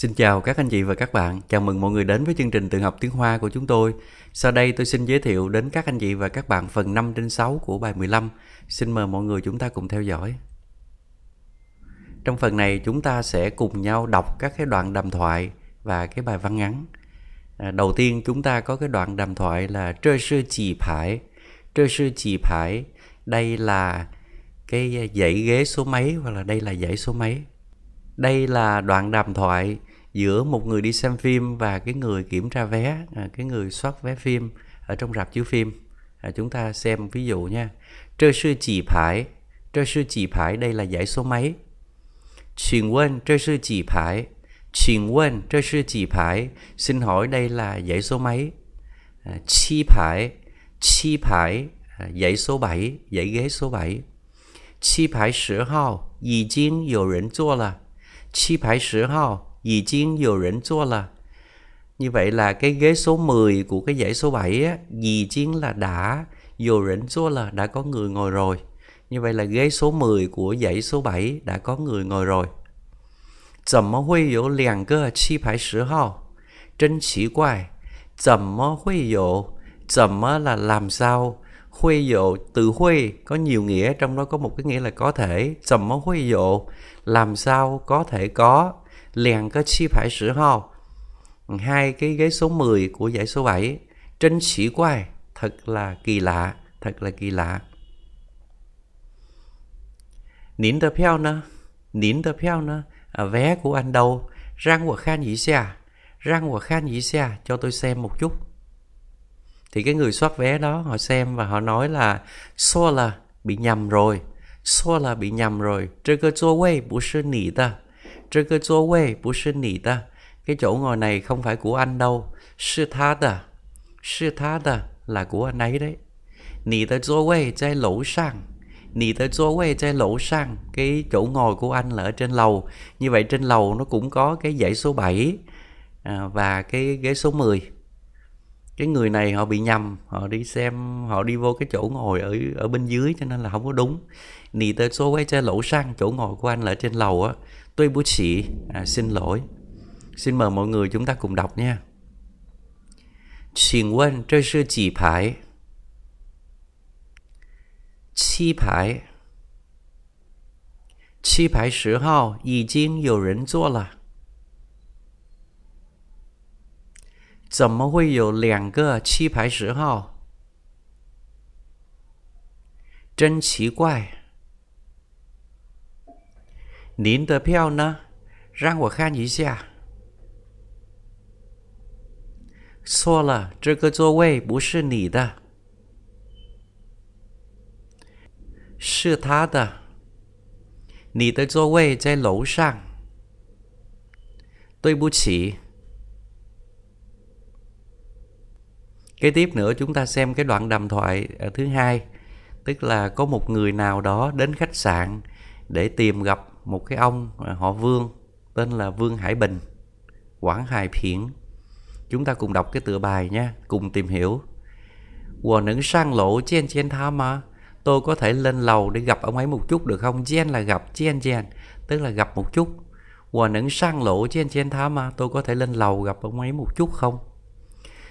Xin chào các anh chị và các bạn, chào mừng mọi người đến với chương trình tự học tiếng Hoa của chúng tôi. Sau đây tôi xin giới thiệu đến các anh chị và các bạn phần 5 trên 6 của bài 15. Xin mời mọi người chúng ta cùng theo dõi. Trong phần này chúng ta sẽ cùng nhau đọc các cái đoạn đàm thoại và cái bài văn ngắn. À, đầu tiên chúng ta có cái đoạn đàm thoại là Trơ sư chỉ phải, Trơ sư chỉ phải, đây là cái dãy ghế số mấy hoặc là đây là dãy số mấy. Đây là đoạn đàm thoại giữa một người đi xem phim và cái người kiểm tra vé à, cái người soát vé phim ở trong rạp chiếu phim à, chúng ta xem ví dụ nha trơ sư chỉ phải trơ sư chỉ phải đây là giải số mấy Chuyển quên trơ sư chỉ phải Chuyển quên trơ sư chỉ phải Xin hỏi đây là giải số mấy à, Chi phải Chi phải Giải à, số 7 Giải ghế số 7 Chi phải sử hào Yì Chi phải sử hào 已经有人做了. Như vậy là cái ghế số 10 của cái dãy số 7 á, dì chiến là đã, dù rỉnh số là đã có người ngồi rồi. Như vậy là ghế số 10 của dãy số 7 đã có người ngồi rồi. Zẩm mơ hui yếu liàng cơ chi phải sứ hào. Chân trí quài. Zẩm mơ hui yếu. Zẩm mơ là làm sao. Hui yếu, từ hui có nhiều nghĩa. Trong đó có một cái nghĩa là có thể. Zẩm mơ hui yếu. Làm sao có thể có liền cái chi phải sử ho, hai cái ghế số 10 của giải số 7 trên sĩ quay thật là kỳ lạ thật là kỳ lạ nín nè, nín tờ 票呢 nín tờ 票呢 à, vé của anh đâu răng của khan dĩ xe răng của khan dĩ xe cho tôi xem một chút thì cái người soát vé đó họ xem và họ nói là xô là bị nhầm rồi xô là bị nhầm rồi cái cơ chỗ quay bù sư nỉ ta 这个座位不是你的，cái chỗ ngồi này không phải của anh đâu. 是他的，是他的 là của anh ấy đấy. 你的座位在楼上。Nì Cái chỗ ngồi của anh là ở trên lầu Như vậy trên lầu nó cũng có cái dãy số 7 à, Và cái ghế số 10 cái người này họ bị nhầm họ đi xem họ đi vô cái chỗ ngồi ở ở bên dưới cho nên là không có đúng nì tới số quay xe lẩu sang chỗ ngồi của anh là trên lầu á tôi bút sĩ à, xin lỗi xin mời mọi người chúng ta cùng đọc nha xin quên chơi sư chỉ phải chi phải chi phải 10号已经有人做了怎么会有两个七牌十号？真奇怪！您的票呢？让我看一下。错了，这个座位不是你的，是他的。你的座位在楼上。对不起。kế tiếp nữa chúng ta xem cái đoạn đàm thoại à, thứ hai tức là có một người nào đó đến khách sạn để tìm gặp một cái ông à, họ vương tên là vương hải bình quảng hài phiển chúng ta cùng đọc cái tựa bài nha cùng tìm hiểu Wo nứng sang lộ chen chen tha mà Tôi có thể lên lầu để gặp ông ấy một chút được không? Chen là gặp, chen chen Tức là gặp một chút Wo nứng sang lộ chen chen tha mà Tôi có thể lên lầu gặp ông ấy một chút không?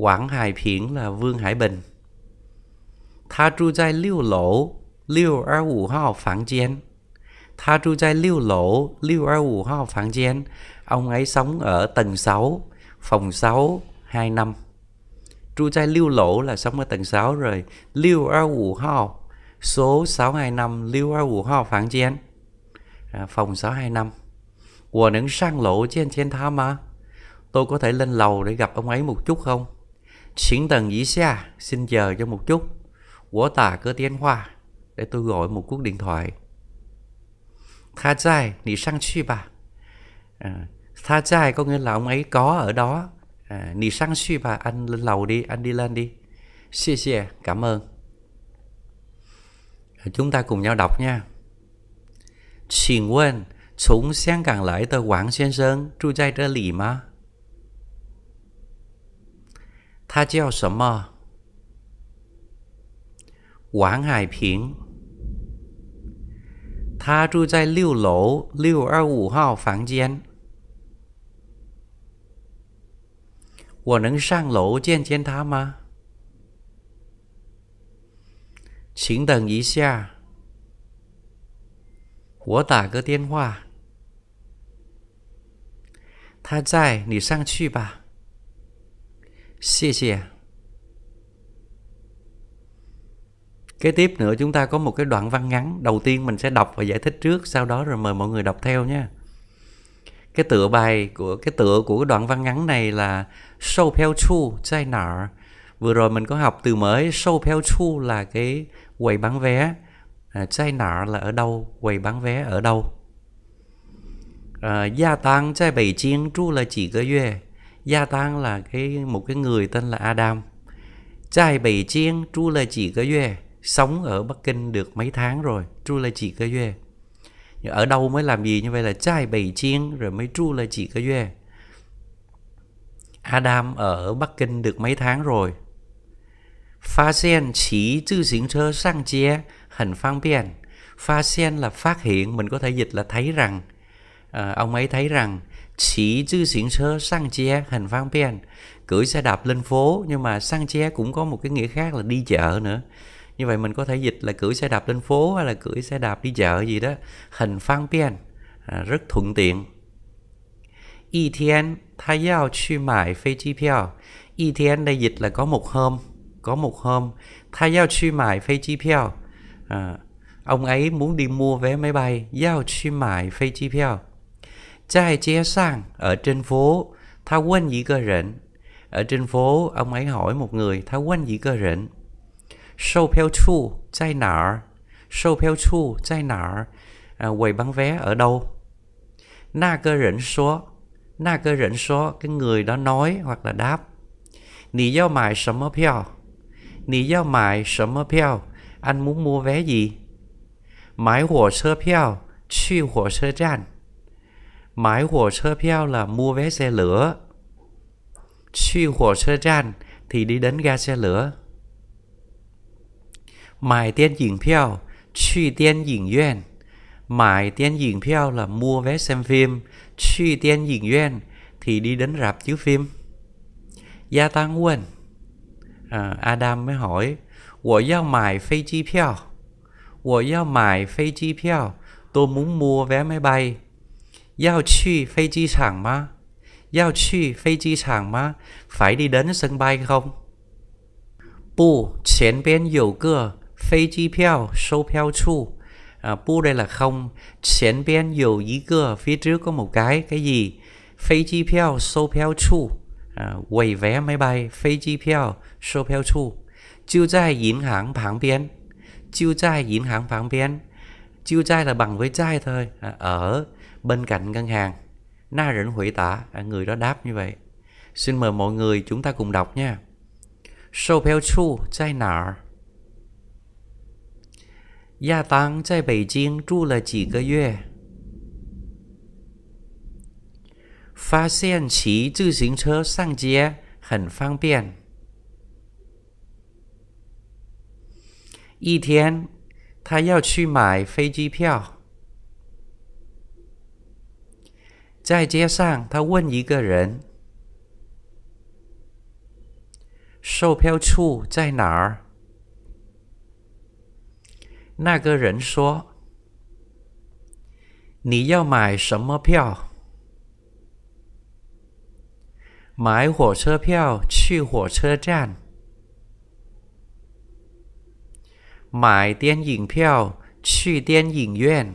Quảng Hải Phiển là Vương Hải Bình. Tha trụ tại liêu lỗ, liêu ở ngũ hào phán gian. Tha trụ tại liêu lỗ, liêu ở ngũ hào phán gian. Ông ấy sống ở tầng 6, phòng 6, 2 năm. Trú tại liêu lỗ là sống ở tầng 6 rồi. Liêu ở ngũ hào, số 625, liêu ở ngũ hào phán gian. À, phòng 625. Của những sang lỗ trên trên thá mà. Tôi có thể lên lầu để gặp ông ấy một chút không? Xin tầng dĩ xe, xin chờ cho một chút. Quá tả cơ tiên hoa. Để tôi gọi một cuộc điện thoại. Tha dài, nị sang chi ba. À, tha dài có nghĩa là ông ấy có ở đó. À, sang chi ba, anh lên lầu đi, anh đi lên đi. Xie xie, cảm ơn. Chúng ta cùng nhau đọc nha. Xin quên, chúng 香港来的王先生住在这里吗？他叫什么？王海平。他住在六楼六二五号房间。我能上楼见见他吗？请等一下，我打个电话。他在，你上去吧。Xie xie. À. Kế tiếp nữa chúng ta có một cái đoạn văn ngắn. Đầu tiên mình sẽ đọc và giải thích trước, sau đó rồi mời mọi người đọc theo nha. Cái tựa bài của cái tựa của cái đoạn văn ngắn này là Sâu Peo Chu Chai Nợ. Vừa rồi mình có học từ mới Sâu Peo Chu là cái quầy bán vé. Chai à, Nợ là ở đâu, quầy bán vé ở đâu. À, Gia tăng tại Bắc Kinh trụ là chỉ cái 月 gia tăng là cái một cái người tên là Adam. Trai Bảy Chiên tru là chỉ cơ duệ sống ở Bắc Kinh được mấy tháng rồi, tru là chỉ cơ duệ. Ở đâu mới làm gì như vậy là trai Bảy Chiên rồi mới tru là chỉ cơ duệ. Adam ở Bắc Kinh được mấy tháng rồi. Phát Xen chỉ chữ dính chơ sang chia hẳn phang biển. Phát Xen là phát hiện, mình có thể dịch là thấy rằng à, ông ấy thấy rằng chỉ chữ xịn sơ sang chia hình phang biên cưỡi xe đạp lên phố nhưng mà sang chia cũng có một cái nghĩa khác là đi chợ nữa như vậy mình có thể dịch là cưỡi xe đạp lên phố hay là cưỡi xe đạp đi chợ gì đó hình phang biên à, rất thuận tiện y thiên ta yao chu mải phê chi piao y thiên đây dịch là có một hôm có một hôm ta yao chu mải phê chi piao à, ông ấy muốn đi mua vé máy bay giao chi mải phê chi piao 在街上 ở trên phố thao quên gì cơ rện ở trên phố ông ấy hỏi một người thao quên gì cơ rện sâu phiêu chu chai nở sâu phiêu chu chai nở à, quầy bán vé ở đâu na cơ rện số na cơ rện số cái người đó nói hoặc là đáp nì giao mại sầm mơ phiêu nì giao mại sầm mơ phiêu anh muốn mua vé gì mái hồ sơ phiêu 去火车站。买火车票 là mua vé xe lửa. hồ Xu 火车站 thì đi đến ga xe lửa. Mài tiền diễn 票, truy tiền diễn yuan. Mài tiền là mua vé xem phim, truy tiền diễn yuan thì đi đến rạp chiếu phim. Gia tăng quên. À, Adam mới hỏi, 我要买飞机票.我要买飞机票. Tôi muốn mua vé máy bay. 要去飞机场吗? Giao chi phê chi chẳng mà Phải đi đến sân bay không? Bù, chén bên dầu cửa Phê chi piao, sâu piao chu à, Bu đây là không Chén bên dầu ý cửa Phía trước có một cái, cái gì? Phê chi piao, sâu piao chu à, Quầy vé máy bay Phê chi piao, sâu piao chu Chiêu trai yến hãng phản biến Chiêu trai yến hãng phản biến Chiêu trai là bằng với trai thôi à, Ở bên cạnh ngân hàng na rịnh hủy tả à, người đó đáp như vậy xin mời mọi người chúng ta cùng đọc nha sâu bèo chu chai nở Gia Tăng tại Bắc Kinh trụ là chỉ cái yue. Phát hiện 骑自行车上街很方便。一天，他要去买飞机票。在街上，他问一个人：“售票处在哪儿？”那个人说：“你要买什么票？买火车票去火车站，买电影票去电影院。”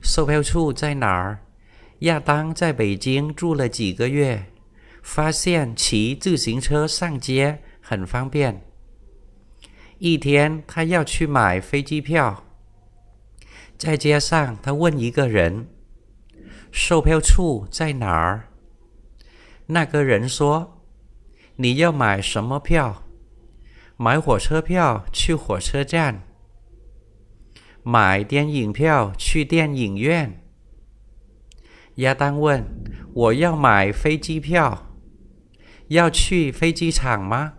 售票处在哪儿？亚当在北京住了几个月，发现骑自行车上街很方便。一天，他要去买飞机票，再加上他问一个人：“售票处在哪儿？”那个人说：“你要买什么票？买火车票去火车站。”买电影票去电影院。亚当问：“我要买飞机票，要去飞机场吗？”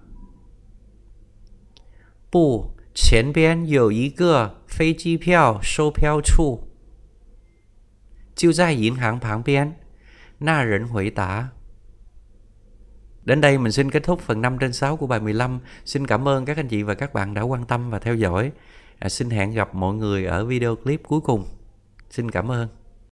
不，前边有一个飞机票售票处，就在银行旁边。Na Rịnh Huệ Tả. Đến đây mình xin kết thúc phần 5 trên 6 của bài 15. Xin cảm ơn các anh chị và các bạn đã quan tâm và theo dõi. À, xin hẹn gặp mọi người ở video clip cuối cùng xin cảm ơn